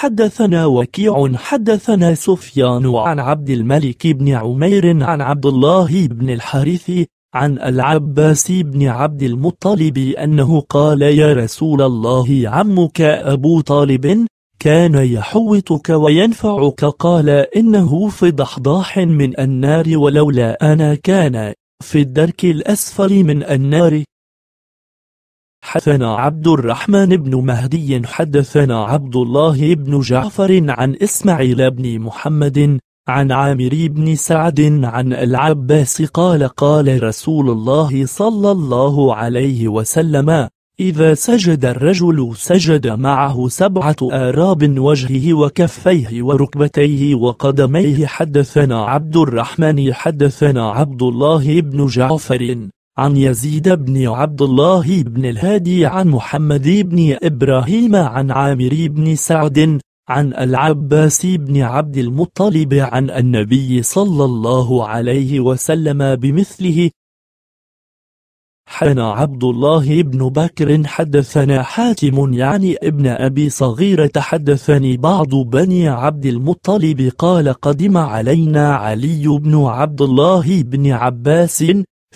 حدثنا وكيع حدثنا سفيان عن عبد الملك بن عمير عن عبد الله بن الحارث عن العباس بن عبد المطلب أنه قال يا رسول الله عمك أبو طالب كان يحوطك وينفعك قال إنه في ضحضاح من النار ولولا أنا كان في الدرك الأسفل من النار حدثنا عبد الرحمن بن مهدي حدثنا عبد الله بن جعفر عن إسماعيل بن محمد عن عامر بن سعد عن العباس قال قال رسول الله صلى الله عليه وسلم إذا سجد الرجل سجد معه سبعة آراب وجهه وكفيه وركبتيه وقدميه حدثنا عبد الرحمن حدثنا عبد الله بن جعفر عن يزيد بن عبد الله بن الهادي عن محمد بن إبراهيم عن عامر بن سعد عن العباس بن عبد المطلب عن النبي صلى الله عليه وسلم بمثله حن عبد الله بن بكر حدثنا حاتم يعني ابن أبي صغير تحدثني بعض بني عبد المطلب قال قدم علينا علي بن عبد الله بن عباس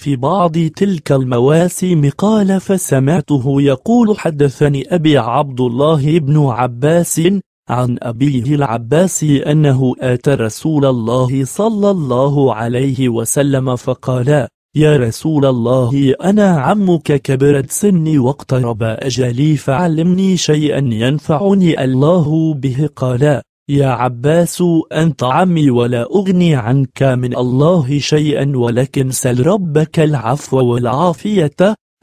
في بعض تلك المواسم قال فسمعته يقول حدثني أبي عبد الله بن عباس عن أبيه العباس أنه آتى رسول الله صلى الله عليه وسلم فقال يا رسول الله أنا عمك كبرت سني واقترب أجلي فعلمني شيئا ينفعني الله به قال يا عباس أنت عمي ولا أغني عنك من الله شيئا ولكن سل ربك العفو والعافية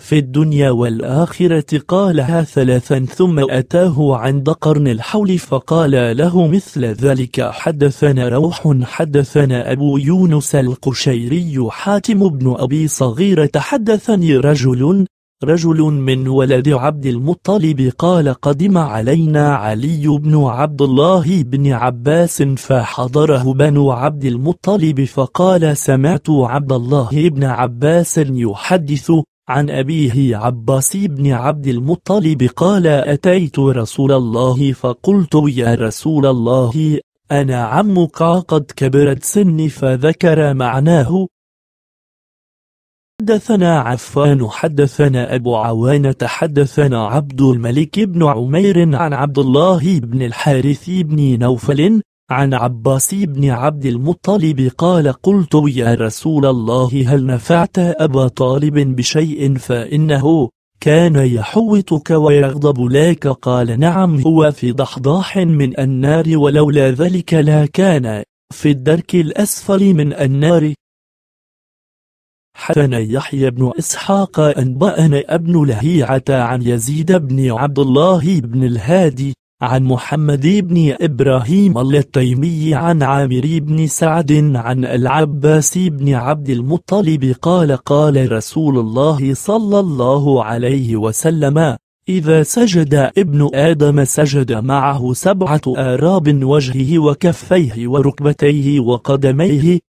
في الدنيا والآخرة قالها ثلاثا ثم أتاه عند قرن الحول فقال له مثل ذلك حدثنا روح حدثنا أبو يونس القشيري حاتم بن أبي صغير تحدثني رجل رجل من ولد عبد المطلب قال قدم علينا علي بن عبد الله بن عباس فحضره بنو عبد المطلب فقال سمعت عبد الله بن عباس يحدث عن أبيه عباس بن عبد المطلب قال أتيت رسول الله فقلت يا رسول الله أنا عمك قد كبرت سني فذكر معناه حدثنا عفان حدثنا أبو عوانة حدثنا عبد الملك بن عمير عن عبد الله بن الحارث بن نوفل عن عباس بن عبد المطلب قال قلت يا رسول الله هل نفعت أبا طالب بشيء فإنه كان يحوطك ويغضب لك قال نعم هو في ضحضاح من النار ولولا ذلك لا كان في الدرك الأسفل من النار حدثنا يحيى بن إسحاق أنبأنا ابن لهيعة عن يزيد بن عبد الله بن الهادي عن محمد بن إبراهيم التيمي عن عامر بن سعد عن العباس بن عبد المطلب قال قال رسول الله صلى الله عليه وسلم إذا سجد ابن آدم سجد معه سبعة آراب وجهه وكفيه وركبتيه وقدميه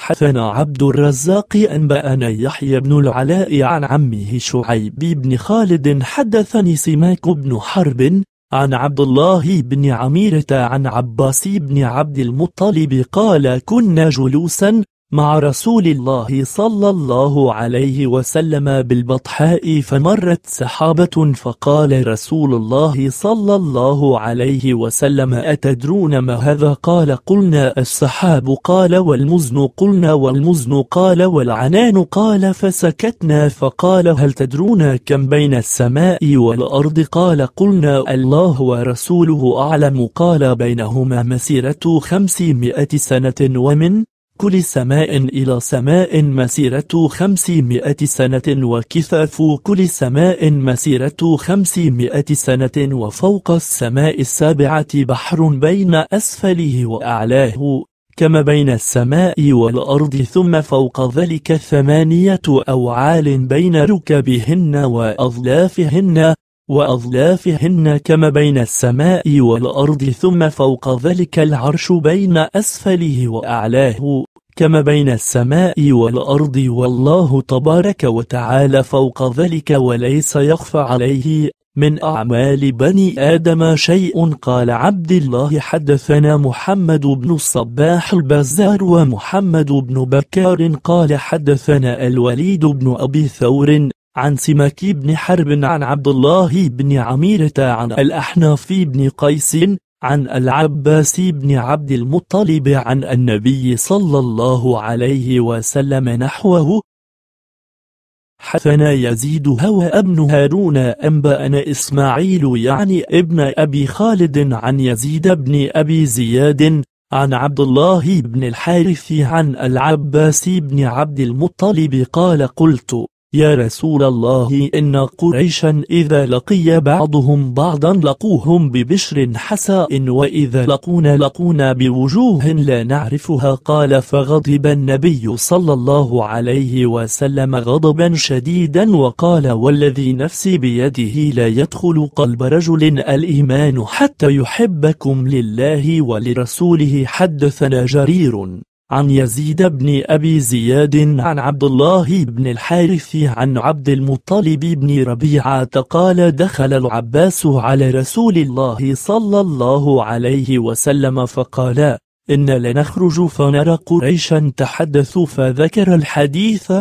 حدثنا عبد الرزاق أنبأنا يحيى بن العلاء عن عمه شعيب بن خالد حدثني سماك بن حرب عن عبد الله بن عميرة عن عباس بن عبد المطلب قال كنا جلوسا مع رسول الله صلى الله عليه وسلم بالبطحاء فمرت سحابة فقال رسول الله صلى الله عليه وسلم أتدرون ما هذا قال قلنا السحاب قال والمزن قلنا والمزن قال والعنان قال فسكتنا فقال هل تدرون كم بين السماء والأرض قال قلنا الله ورسوله أعلم قال بينهما مسيرة خمسمائة سنة ومن كل سماء إلى سماء مسيرة خمسمائة سنة وكثاف كل سماء مسيرة خمسمائة سنة وفوق السماء السابعة بحر بين أسفله وأعلاه كما بين السماء والأرض ثم فوق ذلك ثمانية أوعال بين ركبهن وأظلافهن وأظلافهن كما بين السماء والأرض ثم فوق ذلك العرش بين أسفله وأعلاه كما بين السماء والأرض والله تبارك وتعالى فوق ذلك وليس يخفى عليه من أعمال بني آدم شيء قال عبد الله حدثنا محمد بن الصباح البزار ومحمد بن بكار قال حدثنا الوليد بن أبي ثور عن سماك بن حرب عن عبد الله بن عميرة عن الأحناف بن قيس عن العباس بن عبد المطلب عن النبي صلى الله عليه وسلم نحوه حثنا يزيد هوى ابن هارون أنبأنا إسماعيل يعني ابن أبي خالد عن يزيد بن أبي زياد عن عبد الله بن الحارث عن العباس بن عبد المطلب قال قلت يا رسول الله إن قريشا إذا لقي بعضهم بعضا لقوهم ببشر حساء وإذا لقونا لقونا بوجوه لا نعرفها قال فغضب النبي صلى الله عليه وسلم غضبا شديدا وقال والذي نفسي بيده لا يدخل قلب رجل الإيمان حتى يحبكم لله ولرسوله حدثنا جرير عن يزيد بن أبي زياد عن عبد الله بن الحارث عن عبد المطلب بن ربيعة قال دخل العباس على رسول الله صلى الله عليه وسلم فقال إن لنخرج فنرى قريشا تحدث فذكر الحديث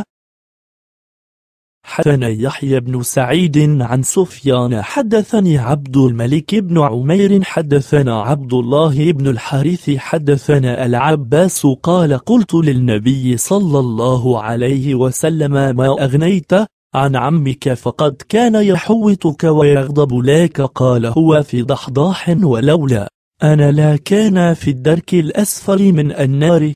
حدثنا يحيى بن سعيد عن سفيان حدثني عبد الملك بن عمير حدثنا عبد الله بن الحارث حدثنا العباس قال قلت للنبي صلى الله عليه وسلم ما أغنيت عن عمك فقد كان يحوطك ويغضب لك قال هو في ضحضاح ولولا أنا لا كان في الدرك الأسفل من النار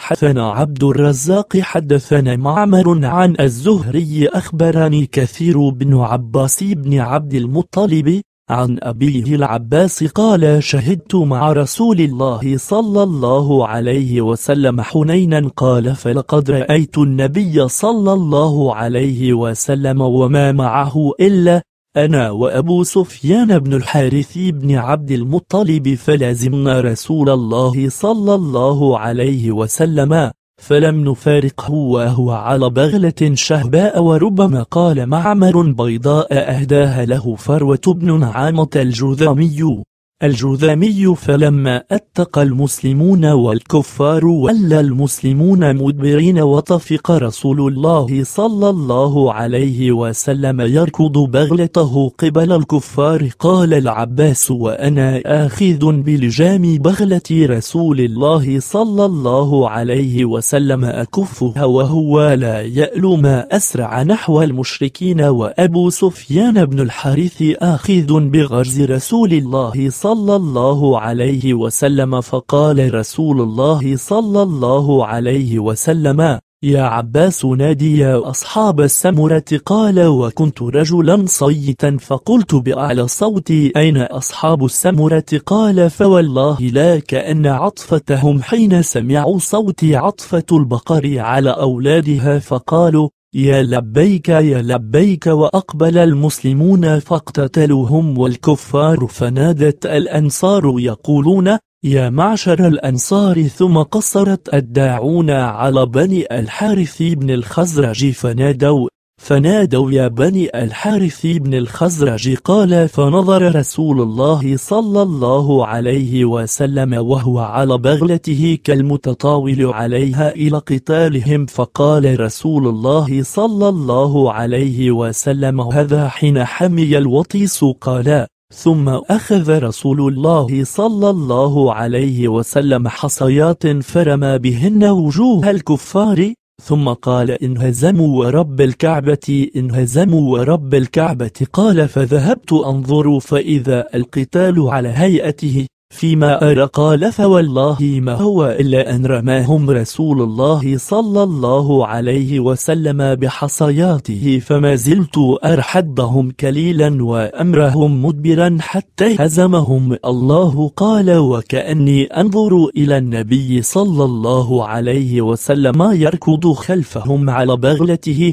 حدثنا عبد الرزاق حدثنا معمر عن الزهري أخبرني كثير بن عباس بن عبد المطلب عن أبيه العباس قال شهدت مع رسول الله صلى الله عليه وسلم حنينا قال فلقد رأيت النبي صلى الله عليه وسلم وما معه إلا أنا وأبو سفيان بن الحارث بن عبد المطلب فلازمنا رسول الله صلى الله عليه وسلم فلم نفارقه وهو على بغلة شهباء وربما قال معمر بيضاء أهداها له فروة بن نعامة الجذامي الجذامي فلما أتقى المسلمون والكفار ولى المسلمون مدبرين وطفق رسول الله صلى الله عليه وسلم يركض بغلته قبل الكفار قال العباس وأنا آخذ بلجام بغلة رسول الله صلى الله عليه وسلم أكفها وهو لا يألو ما أسرع نحو المشركين وأبو سفيان بن الحارث آخذ بغرز رسول الله صلى صلى الله عليه وسلم فقال رسول الله صلى الله عليه وسلم يا عباس نادي يا أصحاب السمرة قال وكنت رجلا صيتا فقلت بأعلى صوتي أين أصحاب السمرة قال فوالله لا كأن عطفتهم حين سمعوا صوتي عطفة البقر على أولادها فقالوا يا لبيك يا لبيك وأقبل المسلمون فاقتتلوهم والكفار فنادت الأنصار يقولون يا معشر الأنصار ثم قصرت الداعون على بني الحارث بن الخزرج فنادوا فنادوا يا بني الحارث بن الخزرج قال فنظر رسول الله صلى الله عليه وسلم وهو على بغلته كالمتطاول عليها إلى قتالهم فقال رسول الله صلى الله عليه وسلم هذا حين حمي الوطيس قال ثم أخذ رسول الله صلى الله عليه وسلم حصيات فرمى بهن وجوه الكفار ثم قال انهزموا ورب الكعبة انهزموا ورب الكعبة قال فذهبت أنظر فإذا القتال على هيئته فيما أرى قال فوالله ما هو إلا أن رماهم رسول الله صلى الله عليه وسلم بحصياته فما زلت أرحدهم كليلا وأمرهم مدبرا حتى هزمهم الله قال وكأني أنظر إلى النبي صلى الله عليه وسلم يركض خلفهم على بغلته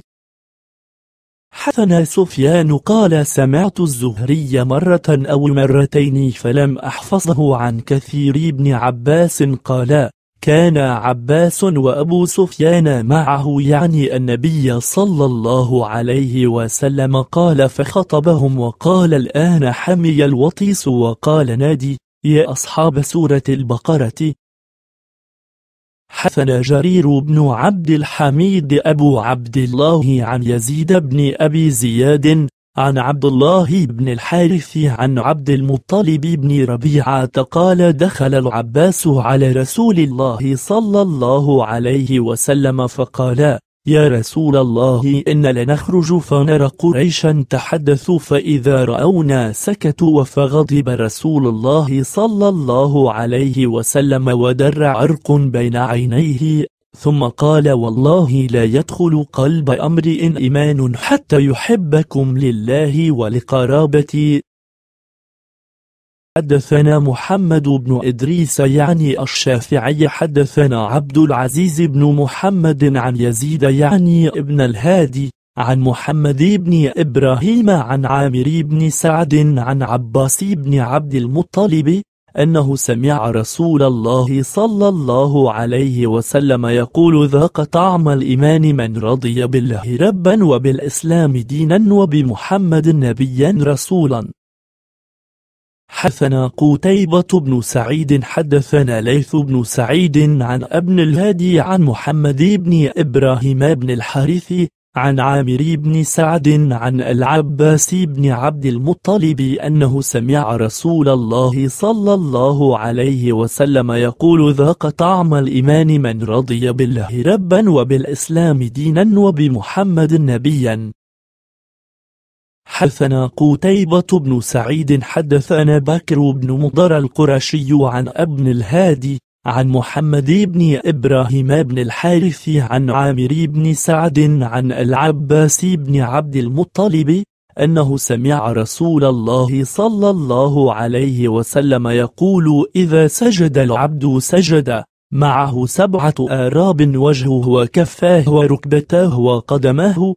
حسن سفيان قال سمعت الزهري مرة أو مرتين فلم أحفظه عن كثير ابن عباس قال كان عباس وأبو سفيان معه يعني النبي صلى الله عليه وسلم قال فخطبهم وقال الآن حمي الوطيس وقال نادي يا أصحاب سورة البقرة حثنا جرير بن عبد الحميد أبو عبد الله عن يزيد بن أبي زياد عن عبد الله بن الحارث عن عبد المطلب بن ربيعة قال دخل العباس على رسول الله صلى الله عليه وسلم فقال يا رسول الله إن لنخرج فنرى قريشا تحدثوا فإذا رأونا سكتوا فغضب رسول الله صلى الله عليه وسلم ودر عرق بين عينيه ثم قال والله لا يدخل قلب أمرئ إيمان حتى يحبكم لله ولقرابتي حدثنا محمد بن إدريس يعني الشافعي حدثنا عبد العزيز بن محمد عن يزيد يعني ابن الهادي عن محمد بن إبراهيم عن عامر بن سعد عن عباس بن عبد المطلب أنه سمع رسول الله صلى الله عليه وسلم يقول ذاق طعم الإيمان من رضي بالله ربا وبالإسلام دينا وبمحمد نبيا رسولا حدثنا قتيبة بن سعيد حدثنا ليث بن سعيد عن ابن الهادي عن محمد بن إبراهيم بن الحارث عن عامر بن سعد عن العباس بن عبد المطلب أنه سمع رسول الله صلى الله عليه وسلم يقول ذاق طعم الإيمان من رضي بالله ربا وبالإسلام دينا وبمحمد نبيا حدثنا قتيبة بن سعيد حدثنا بكر بن مضر القرشي عن ابن الهادي عن محمد بن إبراهيم بن الحارث عن عامر بن سعد عن العباس بن عبد المطلب أنه سمع رسول الله صلى الله عليه وسلم يقول إذا سجد العبد سجد معه سبعة آراب وجهه وكفاه وركبتاه وقدماه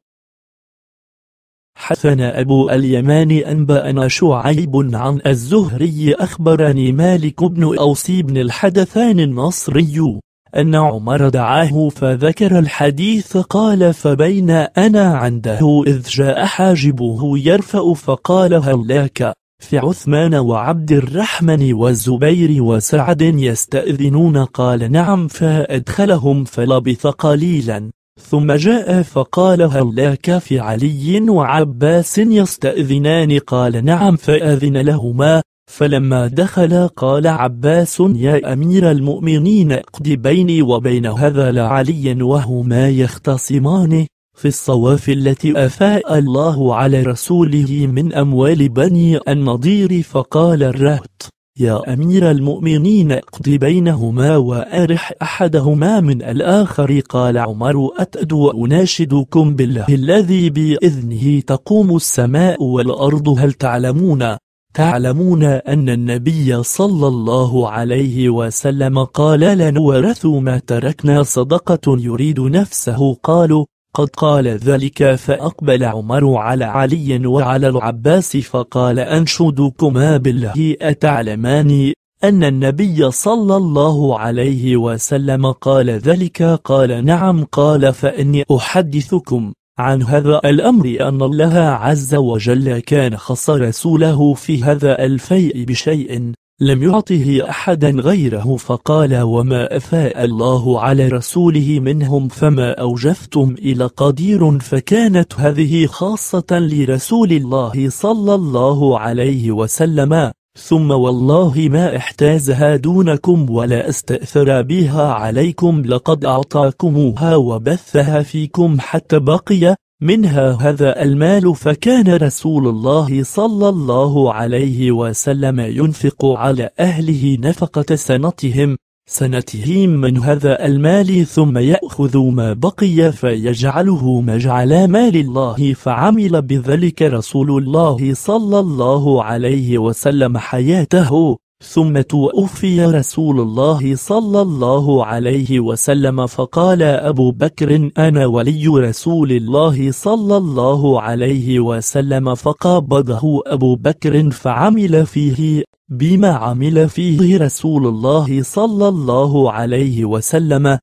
حسن أبو اليمان أنبأنا شعيب عن الزهري أخبرني مالك بن أوسي بن الحدثان النصري أن عمر دعاه فذكر الحديث قال فبين أنا عنده إذ جاء حاجبه يرفأ فقال هلاك في عثمان وعبد الرحمن والزبير وسعد يستأذنون قال نعم فأدخلهم فلبث قليلا ثم جاء فقال هل لك في علي وعباس يستأذنان قال نعم فأذن لهما فلما دخل قال عباس يا أمير المؤمنين اقض بيني وبين هذا لعلي وهما يختصمان في الصواف التي أفاء الله على رسوله من أموال بني النضير فقال الرهط يا أمير المؤمنين اقض بينهما وأرح أحدهما من الآخر قال عمر أتأد وأناشدكم بالله الذي بإذنه تقوم السماء والأرض هل تعلمون تعلمون أن النبي صلى الله عليه وسلم قال لنورث ما تركنا صدقة يريد نفسه قالوا قد قال ذلك فأقبل عمر على علي وعلى العباس فقال أنشدكما بالله أتعلمان أن النبي صلى الله عليه وسلم قال ذلك قال نعم قال فإني أحدثكم عن هذا الأمر أن الله عز وجل كان خص رسوله في هذا الفيء بشيء لم يعطه أحدا غيره فقال وما أفاء الله على رسوله منهم فما أوجفتم إلى قدير فكانت هذه خاصة لرسول الله صلى الله عليه وسلم ثم والله ما احتازها دونكم ولا استأثر بها عليكم لقد أعطاكموها وبثها فيكم حتى بقي منها هذا المال فكان رسول الله صلى الله عليه وسلم ينفق على أهله نفقة سنتهم سنتهم من هذا المال ثم يأخذ ما بقي فيجعله مجعل مال الله فعمل بذلك رسول الله صلى الله عليه وسلم حياته ثم توفي رسول الله صلى الله عليه وسلم فقال أبو بكر أنا ولي رسول الله صلى الله عليه وسلم فقابضه أبو بكر فعمل فيه بما عمل فيه رسول الله صلى الله عليه وسلم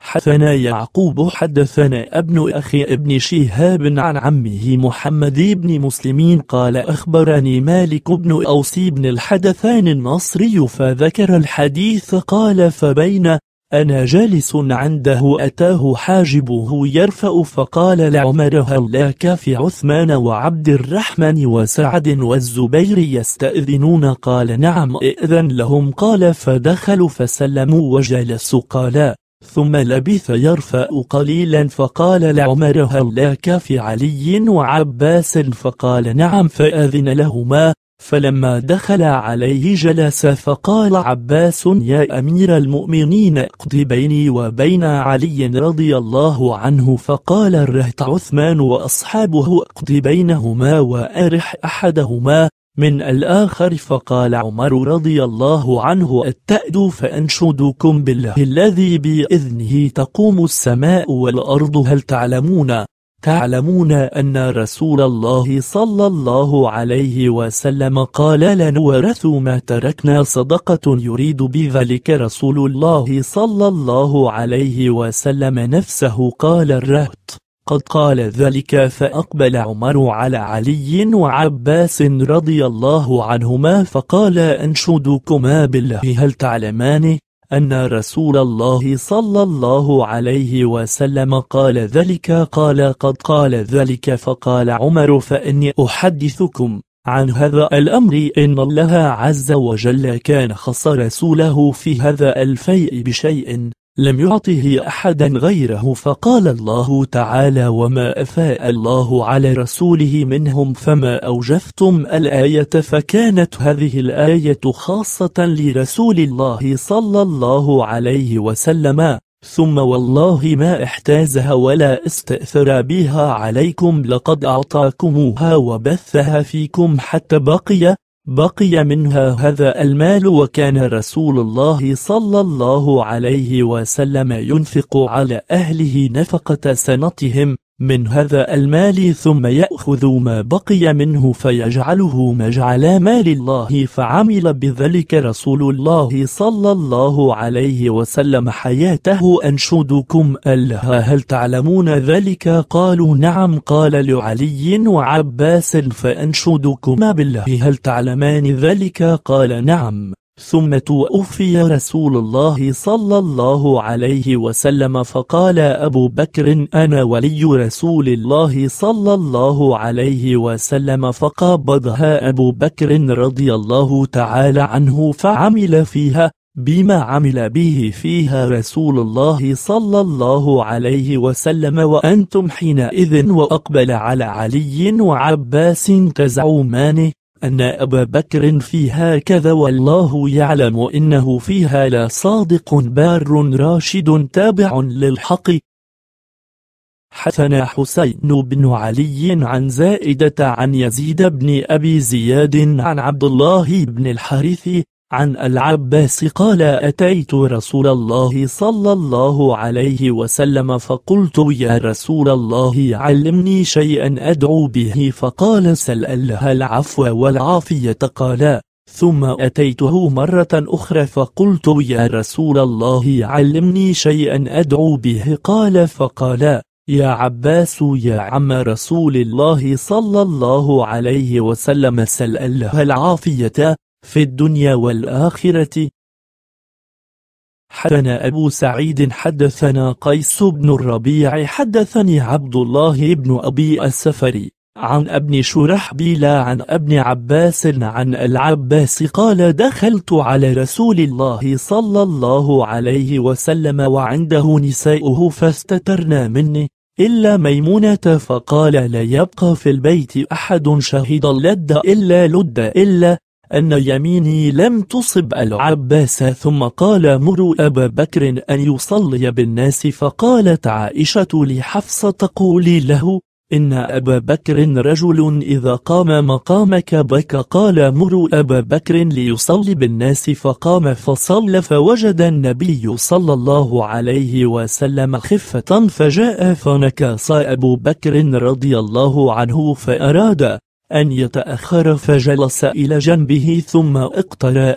حدثنا يعقوب حدثنا ابن أخي ابن شهاب عن عمه محمد بن مسلمين قال أخبرني مالك بن أوسي بن الحدثان النصري فذكر الحديث قال فبين أنا جالس عنده أتاه حاجبه يرفأ فقال لعمر هلاك في عثمان وعبد الرحمن وسعد والزبير يستأذنون قال نعم ائذن لهم قال فدخلوا فسلموا وجلسوا قال ثم لبث يرفأ قليلا فقال لعمر هل لك في علي وعباس فقال نعم فأذن لهما فلما دخل عليه جلس فقال عباس يا أمير المؤمنين اقض بيني وبين علي رضي الله عنه فقال الرهت عثمان وأصحابه اقض بينهما وأرح أحدهما من الآخر فقال عمر رضي الله عنه التأد فأنشدكم بالله الذي بإذنه تقوم السماء والأرض هل تعلمون تعلمون أن رسول الله صلى الله عليه وسلم قال لنورث ما تركنا صدقة يريد بذلك رسول الله صلى الله عليه وسلم نفسه قال الرهط قد قال ذلك فأقبل عمر على علي وعباس رضي الله عنهما فقال أنشدكما بالله هل تعلمان أن رسول الله صلى الله عليه وسلم قال ذلك قال قد قال ذلك فقال عمر فإني أحدثكم عن هذا الأمر إن الله عز وجل كان خص رسوله في هذا الفيء بشيء لم يعطه أحدا غيره فقال الله تعالى وما أفاء الله على رسوله منهم فما أوجفتم الآية فكانت هذه الآية خاصة لرسول الله صلى الله عليه وسلم ثم والله ما احتازها ولا استأثر بها عليكم لقد أعطاكموها وبثها فيكم حتى بقي بقي منها هذا المال وكان رسول الله صلى الله عليه وسلم ينفق على أهله نفقة سنتهم من هذا المال ثم يأخذ ما بقي منه فيجعله مجعل مال الله فعمل بذلك رسول الله صلى الله عليه وسلم حياته أنشدكم ألها هل تعلمون ذلك قالوا نعم قال لعلي وعباس فأنشدكما بالله هل تعلمان ذلك قال نعم ثم توفي رسول الله صلى الله عليه وسلم فقال أبو بكر أنا ولي رسول الله صلى الله عليه وسلم فقابضها أبو بكر رضي الله تعالى عنه فعمل فيها بما عمل به فيها رسول الله صلى الله عليه وسلم وأنتم حينئذ وأقبل على علي وعباس تزعمانه أن أبا بكر فيها كذا والله يعلم إنه فيها لصادق بار راشد تابع للحق حثنا حسين بن علي عن زائدة عن يزيد بن أبي زياد عن عبد الله بن الحارث عن العباس قال أتيت رسول الله صلى الله عليه وسلم فقلت يا رسول الله علمني شيئا أدعو به فقال سل الله العفو والعافية قال ثم أتيته مرة أخرى فقلت يا رسول الله علمني شيئا أدعو به قال فقال يا عباس يا عم رسول الله صلى الله عليه وسلم سل الله العافية في الدنيا والآخرة حدثنا أبو سعيد حدثنا قيس بن الربيع حدثني عبد الله بن أبي السفري عن ابن شرحبيل عن ابن عباس عن العباس قال دخلت على رسول الله صلى الله عليه وسلم وعنده نسائه فاستترنا مني إلا ميمونة فقال لا يبقى في البيت أحد شهد اللد إلا لد إلا أن يميني لم تصب العباس ثم قال مروا أبا بكر أن يصلي بالناس فقالت عائشة لحفصة تقول له إن أبا بكر رجل إذا قام مقامك بك قال مروا أبا بكر ليصلي بالناس فقام فصلى فوجد النبي صلى الله عليه وسلم خفة فجاء فنكص أبو بكر رضي الله عنه فأراد أن يتأخر فجلس إلى جنبه ثم اقترأ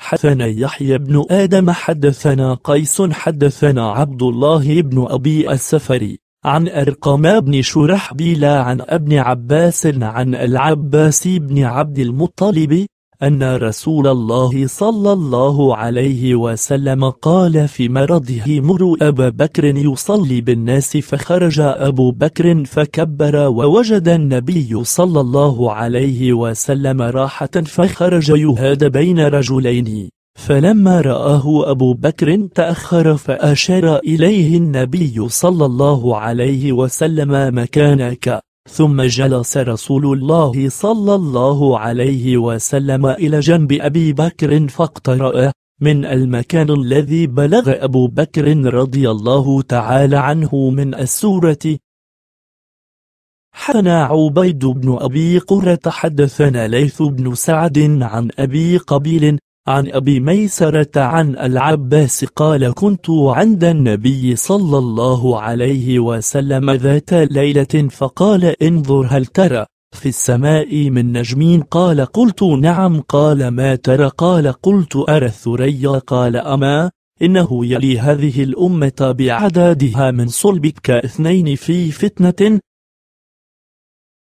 حدثنا يحيى بن آدم حدثنا قيس حدثنا عبد الله بن أبي السفري عن أرقم بن شرحبيل عن ابن عباس عن العباس بن عبد المطلب أن رسول الله صلى الله عليه وسلم قال في مرضه مر أبا بكر يصلي بالناس فخرج أبو بكر فكبر ووجد النبي صلى الله عليه وسلم راحة فخرج يهاد بين رجلين فلما رآه أبو بكر تأخر فأشار إليه النبي صلى الله عليه وسلم مكانك ثم جلس رسول الله صلى الله عليه وسلم إلى جنب أبي بكر فاقترأ من المكان الذي بلغ أبو بكر رضي الله تعالى عنه من السورة حنا عبيد بن أبي قرة حدثنا ليث بن سعد عن أبي قبيل عن أبي ميسرة عن العباس قال كنت عند النبي صلى الله عليه وسلم ذات ليلة فقال انظر هل ترى في السماء من نجمين قال قلت نعم قال ما ترى قال قلت أرى الثريا قال أما إنه يلي هذه الأمة بعددها من صلبك اثنين في فتنة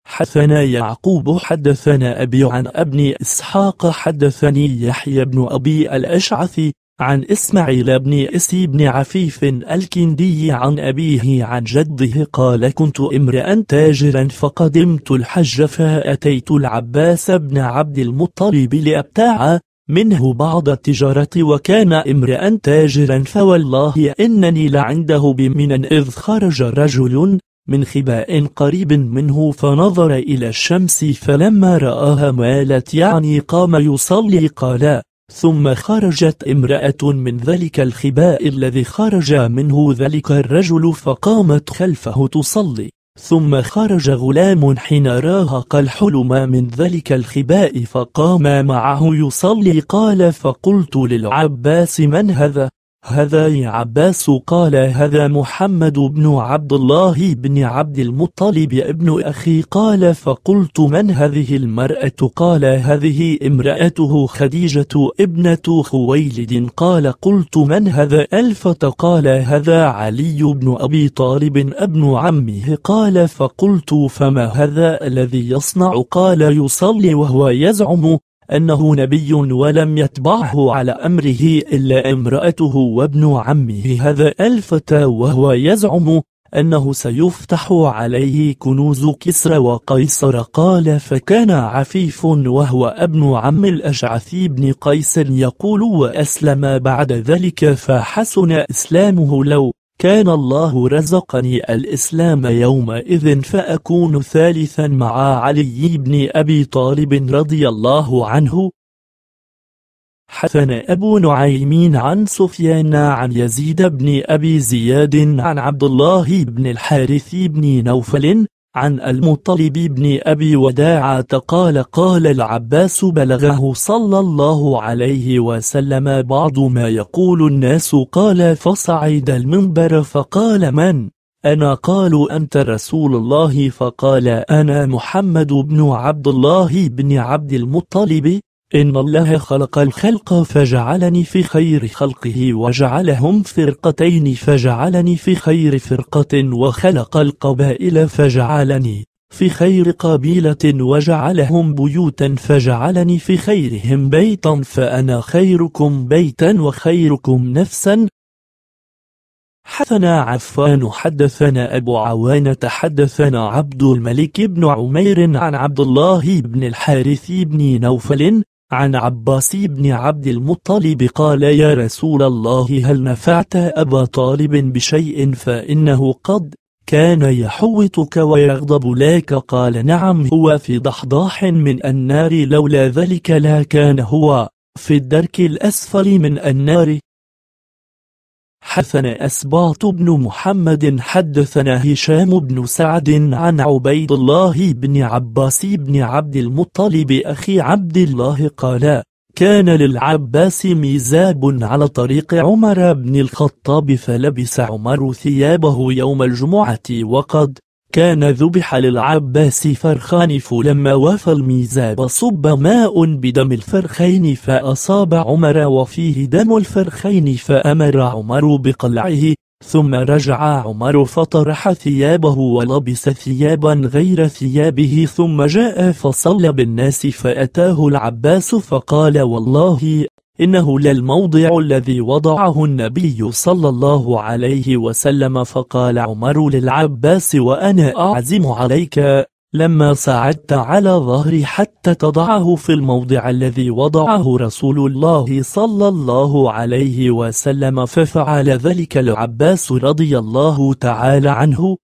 حدثنا يعقوب حدثنا أبي عن ابن إسحاق حدثني يحيى بن أبي الأشعث عن إسماعيل بن إسي بن عفيف الكندي عن أبيه عن جده قال كنت امرأ تاجرا فقدمت الحج فأتيت العباس بن عبد المطلب لأبتاع منه بعض التجارة وكان امرأ تاجرا فوالله إنني لعنده بمنا إذ خرج رجل من خباء قريب منه فنظر إلى الشمس فلما رآها مالت يعني قام يصلي قال ثم خرجت امرأة من ذلك الخباء الذي خرج منه ذلك الرجل فقامت خلفه تصلي ثم خرج غلام حين راهق الحلم من ذلك الخباء فقام معه يصلي قال فقلت للعباس من هذا هذا عباس قال هذا محمد بن عبد الله بن عبد المطلب ابن أخي قال فقلت من هذه المرأة قال هذه امرأته خديجة ابنة خويلد قال قلت من هذا ألفة قال هذا علي بن أبي طالب ابن عمه قال فقلت فما هذا الذي يصنع قال يصلي وهو يزعم أنه نبي ولم يتبعه على أمره إلا امرأته وابن عمه هذا الفتى وهو يزعم أنه سيفتح عليه كنوز كسرى وقيصر قال فكان عفيف وهو ابن عم الأشعثي بن قيس يقول وأسلم بعد ذلك فحسن إسلامه لو كان الله رزقني الإسلام يومئذ فأكون ثالثا مع علي بن أبي طالب رضي الله عنه حثنا أبو نعيمين عن سفيان عن يزيد بن أبي زياد عن عبد الله بن الحارث بن نوفل عن المطلب بن أبي وداعة قال قال العباس بلغه صلى الله عليه وسلم بعض ما يقول الناس قال فصعد المنبر فقال من؟ أنا قالوا أنت رسول الله فقال أنا محمد بن عبد الله بن عبد المطلب إن الله خلق الخلق فجعلني في خير خلقه وجعلهم فرقتين فجعلني في خير فرقة وخلق القبائل فجعلني في خير قبيلة وجعلهم بيوتا فجعلني في خيرهم بيتا فأنا خيركم بيتا وخيركم نفسا حدثنا عفان حدثنا أبو عوانة حدثنا عبد الملك بن عمير عن عبد الله بن الحارث بن نوفل عن عباس بن عبد المطلب قال يا رسول الله هل نفعت أبا طالب بشيء فإنه قد كان يحوطك ويغضب لك قال نعم هو في ضحضاح من النار لولا ذلك لا كان هو في الدرك الأسفل من النار حدثنا أسباط بن محمد حدثنا هشام بن سعد عن عبيد الله بن عباس بن عبد المطلب أخي عبد الله قال كان للعباس ميزاب على طريق عمر بن الخطاب فلبس عمر ثيابه يوم الجمعة وقد كان ذبح للعباس فرخان فلما وفى الميزاب صب ماء بدم الفرخين فأصاب عمر وفيه دم الفرخين فأمر عمر بقلعه ثم رجع عمر فطرح ثيابه ولبس ثيابا غير ثيابه ثم جاء فصلى بالناس فأتاه العباس فقال والله إنه للموضع الذي وضعه النبي صلى الله عليه وسلم فقال عمر للعباس وأنا أعزم عليك لما ساعدت على ظهري حتى تضعه في الموضع الذي وضعه رسول الله صلى الله عليه وسلم ففعل ذلك العباس رضي الله تعالى عنه